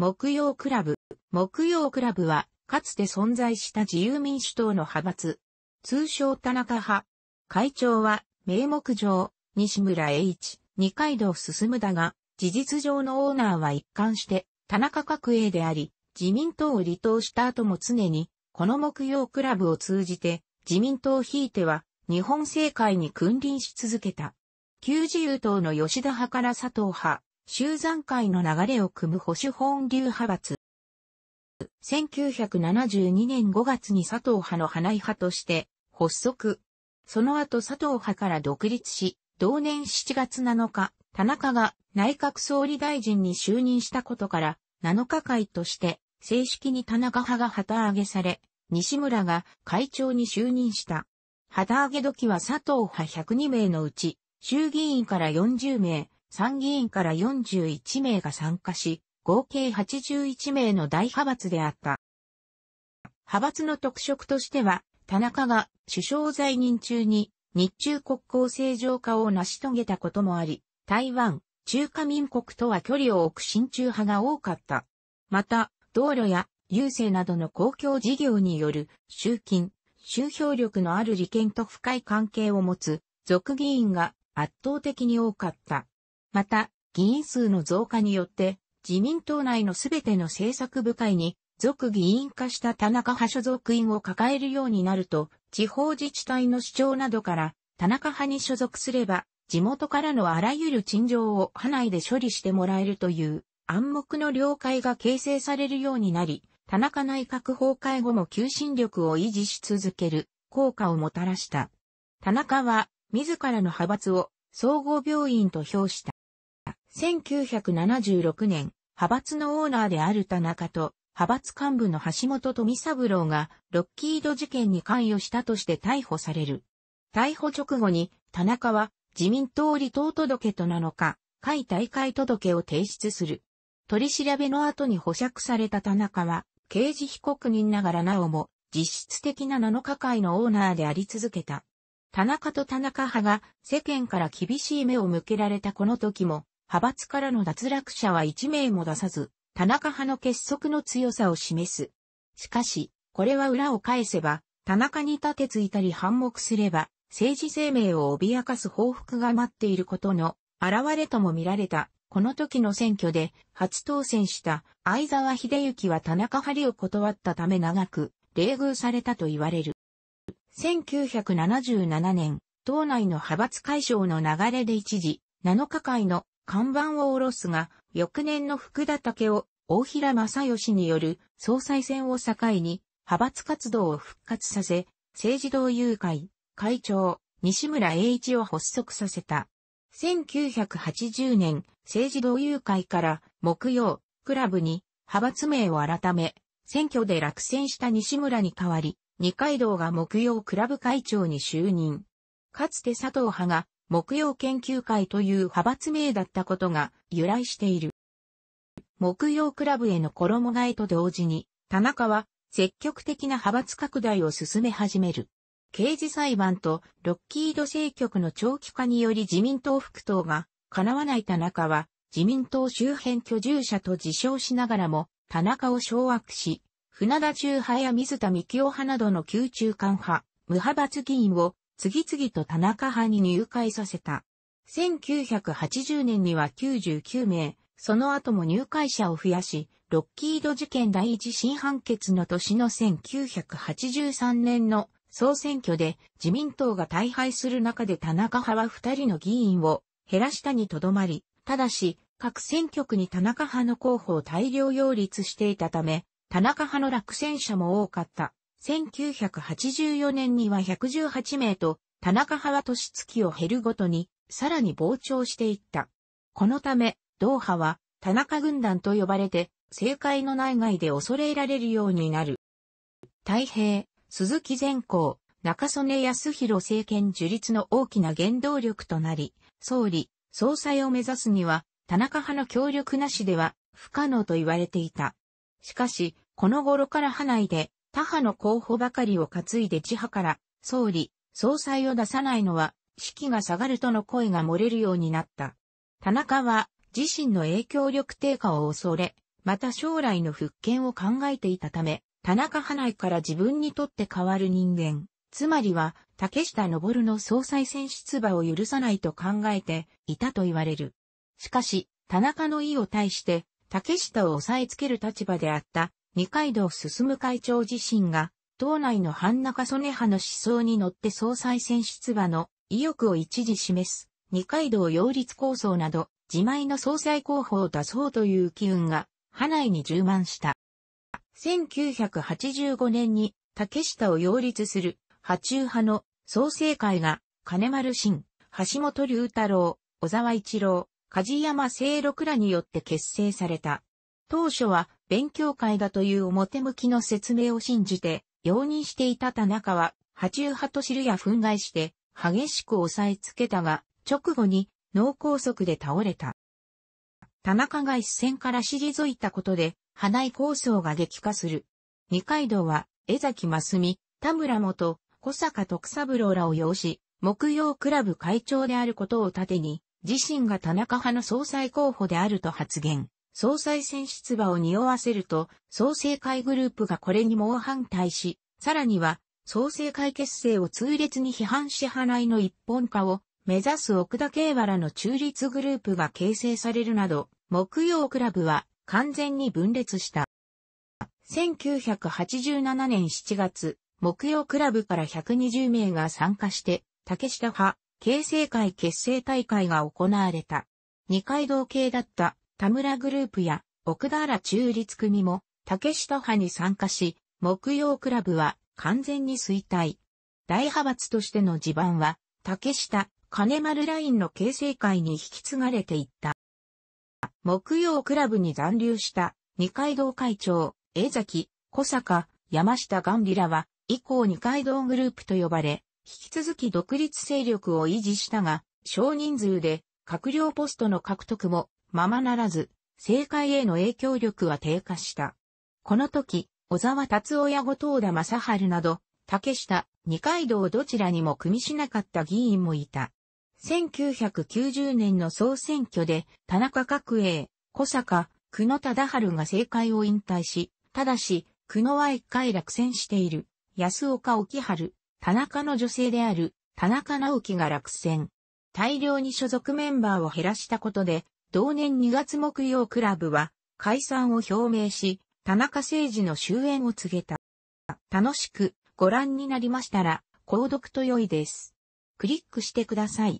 木曜クラブ。木曜クラブは、かつて存在した自由民主党の派閥。通称田中派。会長は、名目上、西村栄一、二階堂進むだが、事実上のオーナーは一貫して、田中角栄であり、自民党を離党した後も常に、この木曜クラブを通じて、自民党を引いては、日本政界に君臨し続けた。旧自由党の吉田派から佐藤派、集山会の流れを組む保守本流派閥。1972年5月に佐藤派の花井派として発足。その後佐藤派から独立し、同年7月7日、田中が内閣総理大臣に就任したことから7日会として正式に田中派が旗揚げされ、西村が会長に就任した。旗揚げ時は佐藤派102名のうち、衆議院から40名、参議院から41名が参加し、合計81名の大派閥であった。派閥の特色としては、田中が首相在任中に日中国交正常化を成し遂げたこともあり、台湾、中華民国とは距離を置く親中派が多かった。また、道路や郵政などの公共事業による集金、集票力のある利権と深い関係を持つ、俗議員が圧倒的に多かった。また、議員数の増加によって、自民党内のすべての政策部会に、続議員化した田中派所属員を抱えるようになると、地方自治体の主張などから、田中派に所属すれば、地元からのあらゆる陳情を派内で処理してもらえるという暗黙の了解が形成されるようになり、田中内閣崩壊後も求心力を維持し続ける効果をもたらした。田中は自らの派閥を総合病院と評した。1976年、派閥のオーナーである田中と、派閥幹部の橋本富三郎が、ロッキード事件に関与したとして逮捕される。逮捕直後に、田中は、自民党離党届となのか、会大会届を提出する。取り調べの後に保釈された田中は、刑事被告人ながらなおも、実質的な7日会のオーナーであり続けた。田中と田中派が世間から厳しい目を向けられたこの時も、派閥からの脱落者は1名も出さず、田中派の結束の強さを示す。しかし、これは裏を返せば、田中に立てついたり反目すれば、政治生命を脅かす報復が待っていることの現れとも見られた。この時の選挙で初当選した相沢秀幸は田中張を断ったため長く冷遇されたと言われる。1977年、党内の派閥解消の流れで一時、7日会の看板を下ろすが、翌年の福田武を大平正義による総裁選を境に、派閥活動を復活させ、政治同友会、会長、西村栄一を発足させた。1980年、政治同友会から木曜、クラブに派閥名を改め、選挙で落選した西村に代わり、二階堂が木曜クラブ会長に就任。かつて佐藤派が木曜研究会という派閥名だったことが由来している。木曜クラブへの衣替えと同時に、田中は積極的な派閥拡大を進め始める。刑事裁判とロッキード政局の長期化により自民党副党が叶わない田中は自民党周辺居住者と自称しながらも田中を掌握し、船田中派や水田幹夫派などの旧中間派、無派閥議員を次々と田中派に入会させた。1980年には99名、その後も入会者を増やし、ロッキード事件第一審判決の年の1983年の総選挙で自民党が大敗する中で田中派は二人の議員を減らしたにとどまり、ただし、各選挙区に田中派の候補を大量擁立していたため、田中派の落選者も多かった。1984年には118名と、田中派は年月を減るごとに、さらに膨張していった。このため、同派は、田中軍団と呼ばれて、政界の内外で恐れられるようになる。太平、鈴木善光、中曽根康弘政権樹立の大きな原動力となり、総理、総裁を目指すには、田中派の協力なしでは不可能と言われていた。しかし、この頃から派内で他派の候補ばかりを担いで地派から総理、総裁を出さないのは、士気が下がるとの声が漏れるようになった。田中は自身の影響力低下を恐れ、また将来の復権を考えていたため、田中派内から自分にとって変わる人間、つまりは竹下登の総裁選出馬を許さないと考えていたと言われる。しかし、田中の意を対して、竹下を押さえつける立場であった二階堂進会長自身が、党内の半中曽根派の思想に乗って総裁選出馬の意欲を一時示す、二階堂擁立構想など、自前の総裁候補を出そうという機運が、派内に充満した。1985年に、竹下を擁立する、派中派の創生会が、金丸新、橋本龍太郎、小沢一郎、梶山清六らによって結成された。当初は勉強会だという表向きの説明を信じて、容認していた田中は、波中派と知るや憤慨して、激しく押さえつけたが、直後に脳梗塞で倒れた。田中が一線から退いたことで、花井構想が激化する。二階堂は、江崎真澄、田村元、小坂徳三郎らを擁し、木曜クラブ会長であることを盾に、自身が田中派の総裁候補であると発言。総裁選出馬を匂わせると、創生会グループがこれに猛反対し、さらには、創生会結成を痛烈に批判し払いの一本化を目指す奥田慶原の中立グループが形成されるなど、木曜クラブは完全に分裂した。1987年7月、木曜クラブから120名が参加して、竹下派、形成会結成大会が行われた。二階堂系だった田村グループや奥田原中立組も竹下派に参加し、木曜クラブは完全に衰退。大派閥としての地盤は、竹下、金丸ラインの形成会に引き継がれていった。木曜クラブに残留した二階堂会長、江崎、小坂、山下ガンビらは、以降二階堂グループと呼ばれ、引き続き独立勢力を維持したが、少人数で、閣僚ポストの獲得もままならず、政界への影響力は低下した。この時、小沢達夫や後藤田正春など、竹下、二階堂どちらにも組みしなかった議員もいた。1990年の総選挙で、田中角栄、小坂、久野忠春が政界を引退し、ただし、久野は一回落選している、安岡沖春、田中の女性である、田中直樹が落選。大量に所属メンバーを減らしたことで、同年2月木曜クラブは解散を表明し、田中誠二の終焉を告げた。楽しくご覧になりましたら、購読と良いです。クリックしてください。